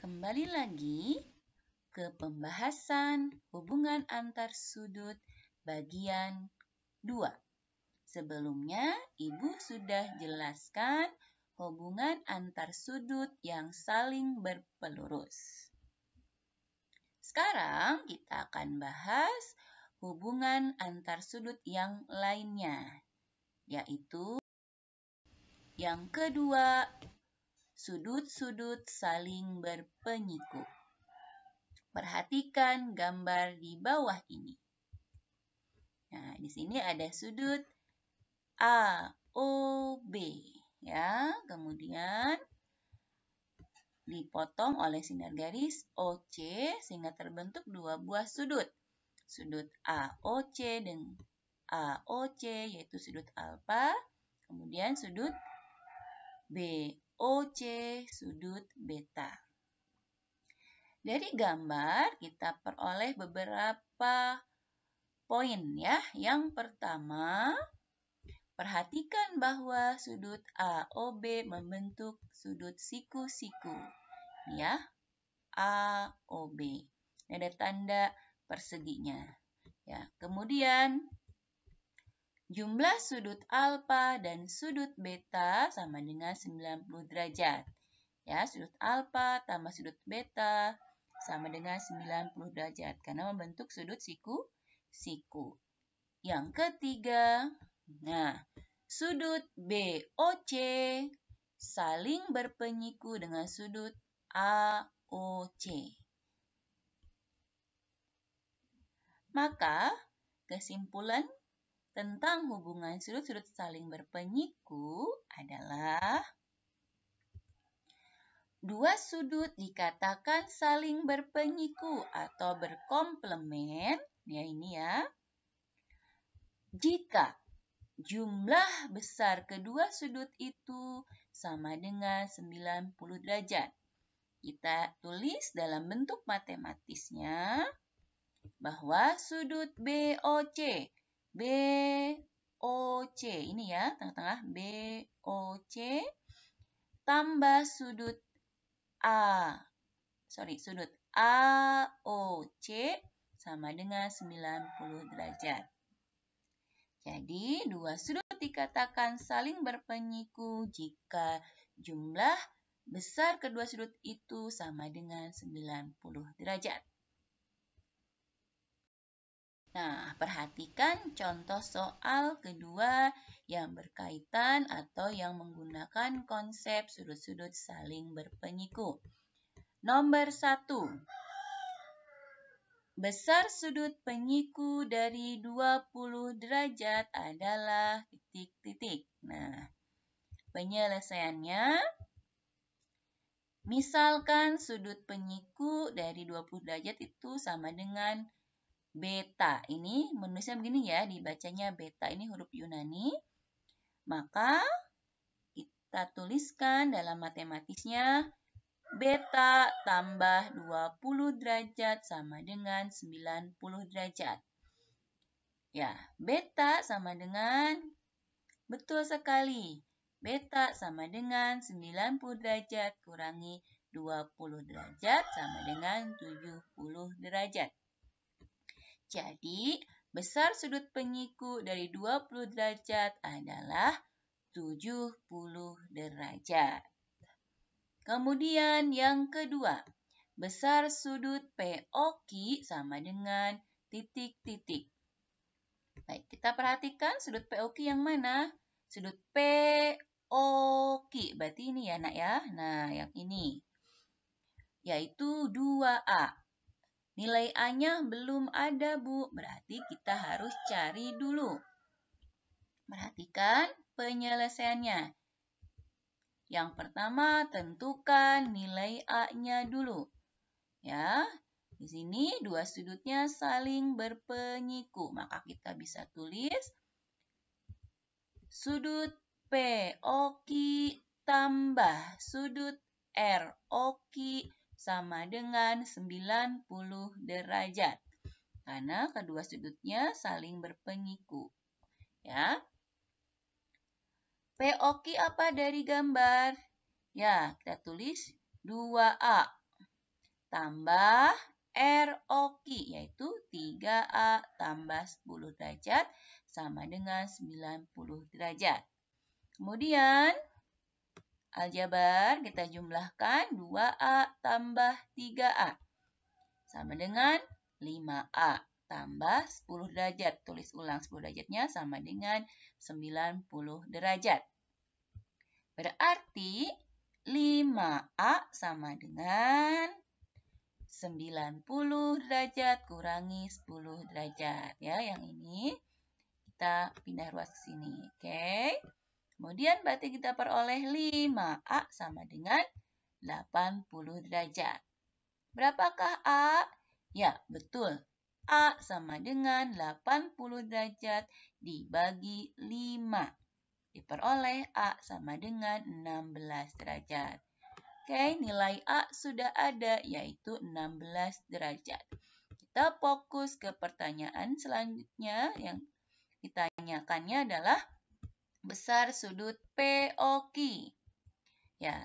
Kembali lagi ke pembahasan hubungan antar sudut bagian 2. Sebelumnya, Ibu sudah jelaskan hubungan antar sudut yang saling berpelurus. Sekarang kita akan bahas hubungan antar sudut yang lainnya, yaitu yang kedua sudut-sudut saling berpenyikup. Perhatikan gambar di bawah ini. Nah, di sini ada sudut A, O, B. Ya, kemudian dipotong oleh sinar garis OC sehingga terbentuk dua buah sudut. Sudut AOC dan AOC yaitu sudut alfa, kemudian sudut B. OC sudut beta. Dari gambar kita peroleh beberapa poin ya. Yang pertama, perhatikan bahwa sudut AOB membentuk sudut siku-siku. Ya, AOB. Ada tanda perseginya. Ya, kemudian Jumlah sudut alfa dan sudut beta sama dengan 90 derajat. Ya, sudut alfa tambah sudut beta sama dengan 90 derajat karena membentuk sudut siku siku. Yang ketiga, nah, sudut BOC saling berpenyiku dengan sudut AOC. Maka, kesimpulan tentang hubungan sudut-sudut saling berpenyiku adalah dua sudut dikatakan saling berpenyiku atau berkomplement, ya ini ya. Jika jumlah besar kedua sudut itu sama dengan 90 derajat. Kita tulis dalam bentuk matematisnya bahwa sudut BOC B O C ini ya tengah-tengah B O C tambah sudut A sorry sudut A O C sama dengan 90 derajat. Jadi dua sudut dikatakan saling berpenyiku jika jumlah besar kedua sudut itu sama dengan 90 derajat. Nah, perhatikan contoh soal kedua yang berkaitan atau yang menggunakan konsep sudut-sudut saling berpenyiku. Nomor satu, Besar sudut penyiku dari 20 derajat adalah titik-titik. Nah, penyelesaiannya misalkan sudut penyiku dari 20 derajat itu sama dengan beta. Ini menulisnya begini ya, dibacanya beta. Ini huruf Yunani. Maka kita tuliskan dalam matematisnya beta tambah 20 derajat sama dengan 90 derajat. Ya, beta sama dengan, betul sekali, beta sama dengan 90 derajat kurangi 20 derajat sama dengan 70 derajat. Jadi, besar sudut pengiku dari 20 derajat adalah 70 derajat. Kemudian yang kedua, besar sudut POQ sama dengan titik-titik. Baik, kita perhatikan sudut POQ yang mana? Sudut POQ, berarti ini ya nak ya. Nah, yang ini, yaitu 2A. Nilai A-nya belum ada, Bu. Berarti kita harus cari dulu. Perhatikan penyelesaiannya. Yang pertama, tentukan nilai A-nya dulu. Ya, di sini dua sudutnya saling berpenyiku. Maka kita bisa tulis sudut P, oki, tambah sudut R, oki, sama dengan 90 derajat. Karena kedua sudutnya saling berpenyiku, Ya. POQ apa dari gambar? Ya, kita tulis 2A tambah ROQ yaitu 3A tambah 10 derajat sama dengan 90 derajat. Kemudian Aljabar kita jumlahkan 2A tambah 3A sama dengan 5A tambah 10 derajat. Tulis ulang 10 derajatnya sama dengan 90 derajat. Berarti 5A sama dengan 90 derajat kurangi 10 derajat. Ya, yang ini kita pindah ruas ke sini. Oke. Okay. Kemudian berarti kita peroleh 5A sama dengan 80 derajat. Berapakah A? Ya, betul. A sama dengan 80 derajat dibagi 5. Diperoleh A sama dengan 16 derajat. Oke, nilai A sudah ada, yaitu 16 derajat. Kita fokus ke pertanyaan selanjutnya yang ditanyakannya adalah besar sudut POQ. Ya.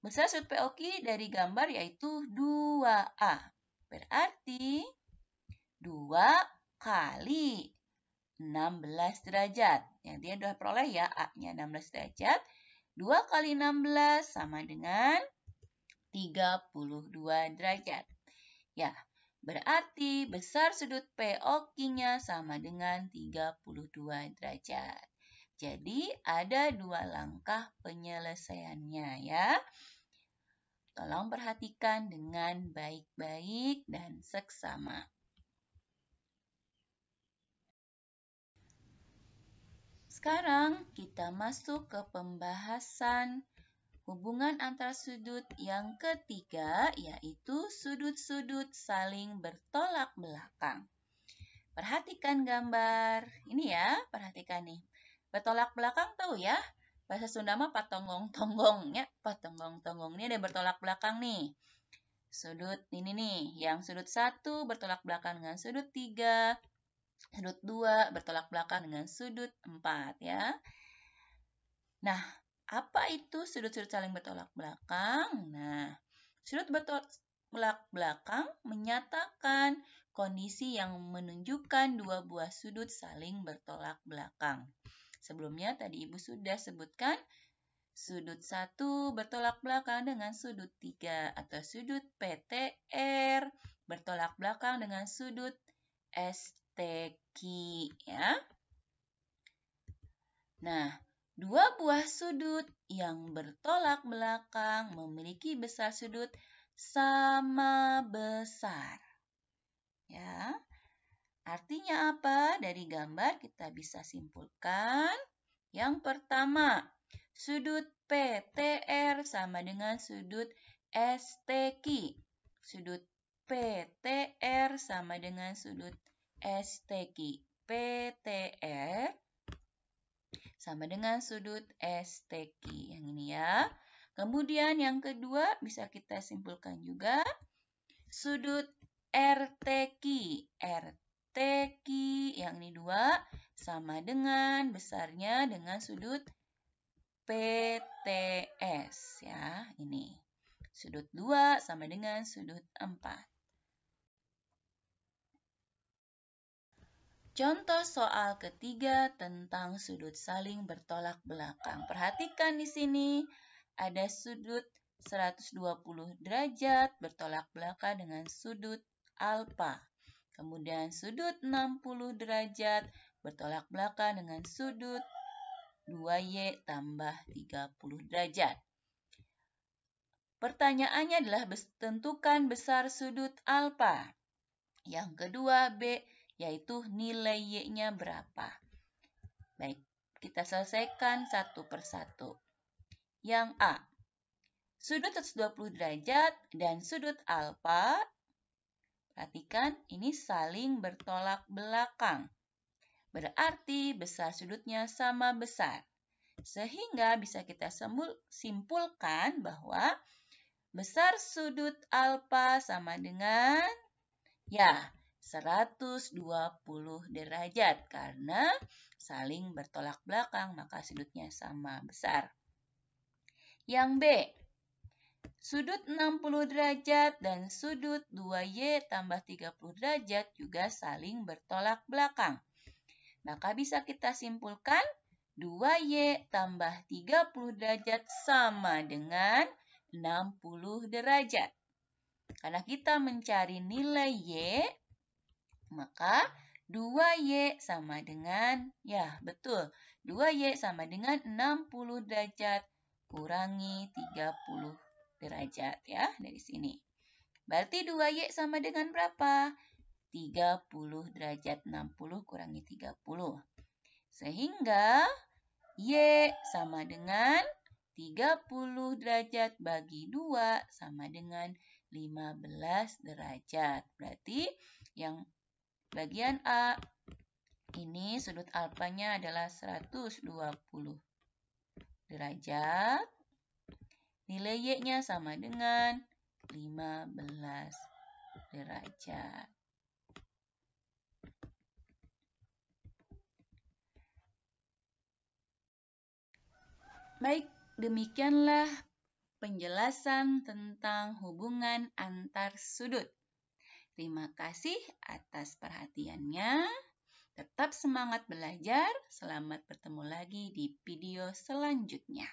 Besar sudut POQ dari gambar yaitu 2A. Berarti 2 kali 16 derajat. Yang dia sudah peroleh ya A-nya 16 derajat. 2 kali 16 sama dengan 32 derajat. Ya, Berarti besar sudut POQ-nya sama dengan 32 derajat. Jadi ada dua langkah penyelesaiannya ya. Tolong perhatikan dengan baik-baik dan seksama. Sekarang kita masuk ke pembahasan Hubungan antara sudut yang ketiga yaitu sudut-sudut saling bertolak belakang. Perhatikan gambar. Ini ya, perhatikan nih. Bertolak belakang tahu ya? Bahasa Sunda mah patonggong-tonggong ya. Patonggong-tonggong ini ada bertolak belakang nih. Sudut ini nih, yang sudut satu bertolak belakang dengan sudut tiga, sudut dua bertolak belakang dengan sudut empat ya. Nah, apa itu sudut-sudut saling bertolak belakang? Nah, sudut bertolak belakang menyatakan kondisi yang menunjukkan dua buah sudut saling bertolak belakang. Sebelumnya tadi Ibu sudah sebutkan sudut 1 bertolak belakang dengan sudut 3 atau sudut PTR bertolak belakang dengan sudut STQ ya. Nah, Dua buah sudut yang bertolak belakang memiliki besar sudut sama besar. Ya. Artinya apa? Dari gambar kita bisa simpulkan yang pertama, sudut PTR sama dengan sudut STQ. Sudut PTR sama dengan sudut STQ. PTR sama dengan sudut STQ yang ini ya. Kemudian yang kedua bisa kita simpulkan juga sudut RTQ. RTQ yang ini dua sama dengan besarnya dengan sudut PTS ya ini. Sudut 2 sama dengan sudut 4. Contoh soal ketiga tentang sudut saling bertolak belakang. Perhatikan di sini ada sudut 120 derajat bertolak belakang dengan sudut alfa. Kemudian sudut 60 derajat bertolak belakang dengan sudut 2y tambah 30 derajat. Pertanyaannya adalah tentukan besar sudut alfa. Yang kedua, B yaitu nilai Y-nya berapa. Baik, kita selesaikan satu persatu. Yang A, sudut 120 derajat dan sudut alfa, perhatikan ini saling bertolak belakang. Berarti besar sudutnya sama besar. Sehingga bisa kita simpulkan bahwa besar sudut alfa sama dengan, ya, 120 derajat karena saling bertolak belakang maka sudutnya sama besar. Yang B, sudut 60 derajat dan sudut 2Y tambah 30 derajat juga saling bertolak belakang. Maka bisa kita simpulkan 2Y tambah 30 derajat sama dengan 60 derajat. Karena kita mencari nilai Y, maka 2Y sama dengan, ya betul, 2Y sama dengan 60 derajat kurangi 30 derajat ya dari sini. Berarti 2Y sama dengan berapa? 30 derajat 60 kurangi 30. Sehingga Y sama dengan 30 derajat bagi 2 sama dengan 15 derajat. Berarti yang Bagian A, ini sudut alfanya adalah 120 derajat. Nilai Y-nya sama dengan 15 derajat. Baik, demikianlah penjelasan tentang hubungan antar sudut. Terima kasih atas perhatiannya. Tetap semangat belajar. Selamat bertemu lagi di video selanjutnya.